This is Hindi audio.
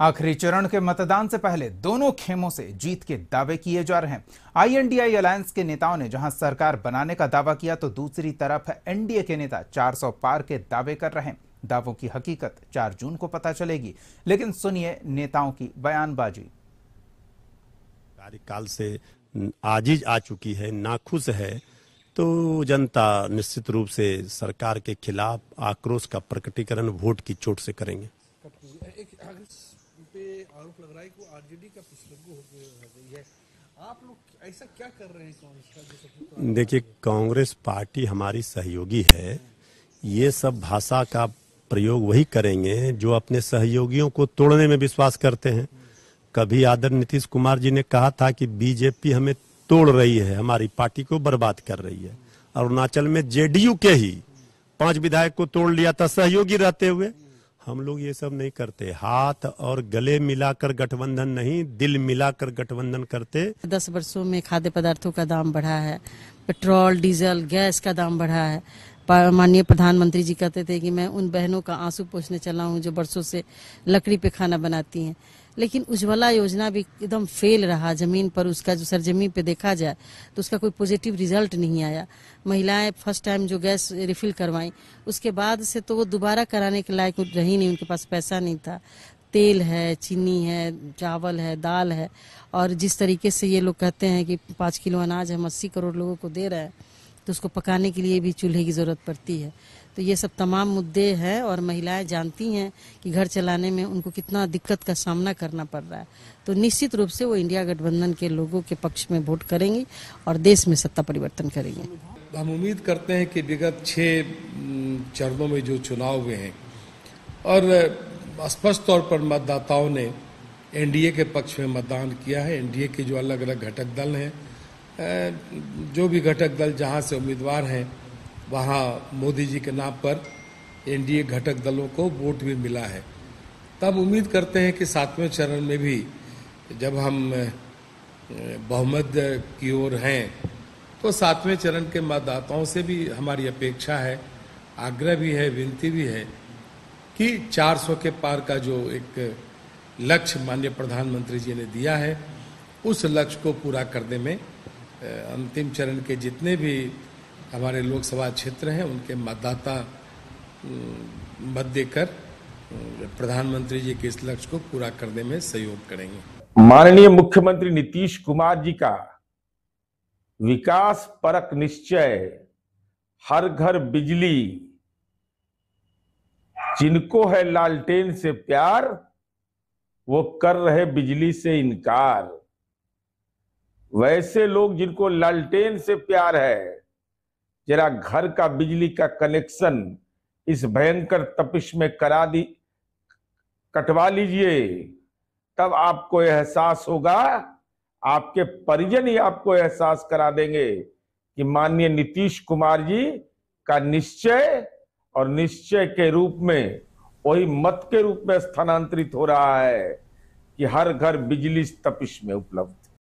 आखिरी चरण के मतदान से पहले दोनों खेमों से जीत के दावे किए जा रहे हैं आईएनडीआई अलायंस के नेताओं ने जहां सरकार बनाने का दावा किया तो दूसरी तरफ एनडीए के नेता 400 पार के दावे कर रहे हैं दावों की हकीकत 4 जून को पता चलेगी लेकिन सुनिए नेताओं की बयानबाजी कार्यकाल से आजीज आ चुकी है नाखुश है तो जनता निश्चित रूप से सरकार के खिलाफ आक्रोश का प्रकटीकरण वोट की चोट से करेंगे तो देखिए कांग्रेस पार्टी हमारी सहयोगी है ये सब भाषा का प्रयोग वही करेंगे जो अपने सहयोगियों को तोड़ने में विश्वास करते हैं कभी आदर नीतीश कुमार जी ने कहा था कि बीजेपी हमें तोड़ रही है हमारी पार्टी को बर्बाद कर रही है अरुणाचल में जेडीयू के ही पांच विधायक को तोड़ लिया था सहयोगी रहते हुए हम लोग ये सब नहीं करते हाथ और गले मिलाकर गठबंधन नहीं दिल मिलाकर गठबंधन करते दस वर्षों में खाद्य पदार्थों का दाम बढ़ा है पेट्रोल डीजल गैस का दाम बढ़ा है माननीय प्रधानमंत्री जी कहते थे कि मैं उन बहनों का आंसू पोछने चला हूँ जो बरसों से लकड़ी पे खाना बनाती हैं लेकिन उज्ज्वला योजना भी एकदम फेल रहा ज़मीन पर उसका जो सरजमीन पे देखा जाए तो उसका कोई पॉजिटिव रिजल्ट नहीं आया महिलाएं फर्स्ट टाइम जो गैस रिफिल करवाई उसके बाद से तो वो दोबारा कराने के लायक रही नहीं उनके पास पैसा नहीं था तेल है चीनी है चावल है दाल है और जिस तरीके से ये लोग कहते हैं कि पाँच किलो अनाज हम अस्सी करोड़ लोगों को दे रहे हैं तो उसको पकाने के लिए भी चूल्हे की ज़रूरत पड़ती है तो ये सब तमाम मुद्दे हैं और महिलाएं जानती हैं कि घर चलाने में उनको कितना दिक्कत का सामना करना पड़ रहा है तो निश्चित रूप से वो इंडिया गठबंधन के लोगों के पक्ष में वोट करेंगी और देश में सत्ता परिवर्तन करेंगे हम उम्मीद करते हैं कि विगत छः चरणों में जो चुनाव हुए हैं और स्पष्ट तौर पर मतदाताओं ने एनडीए के पक्ष में मतदान किया है एनडीए के जो अलग अलग घटक दल हैं जो भी घटक दल जहां से उम्मीदवार हैं वहां मोदी जी के नाम पर एनडीए घटक दलों को वोट भी मिला है तब उम्मीद करते हैं कि सातवें चरण में भी जब हम बहुमत की ओर हैं तो सातवें चरण के मतदाताओं से भी हमारी अपेक्षा है आग्रह भी है विनती भी है कि 400 के पार का जो एक लक्ष्य माननीय प्रधानमंत्री जी ने दिया है उस लक्ष्य को पूरा करने में अंतिम चरण के जितने भी हमारे लोकसभा क्षेत्र हैं उनके मतदाता मत देकर प्रधानमंत्री जी के इस लक्ष्य को पूरा करने में सहयोग करेंगे माननीय मुख्यमंत्री नीतीश कुमार जी का विकास परक निश्चय हर घर बिजली जिनको है लालटेन से प्यार वो कर रहे बिजली से इनकार वैसे लोग जिनको लालटेन से प्यार है जरा घर का बिजली का कनेक्शन इस भयंकर तपिश में करा दी कटवा लीजिए तब आपको एहसास होगा आपके परिजन ही आपको एहसास करा देंगे कि माननीय नीतीश कुमार जी का निश्चय और निश्चय के रूप में वही मत के रूप में स्थानांतरित हो रहा है कि हर घर बिजली तपिश में उपलब्ध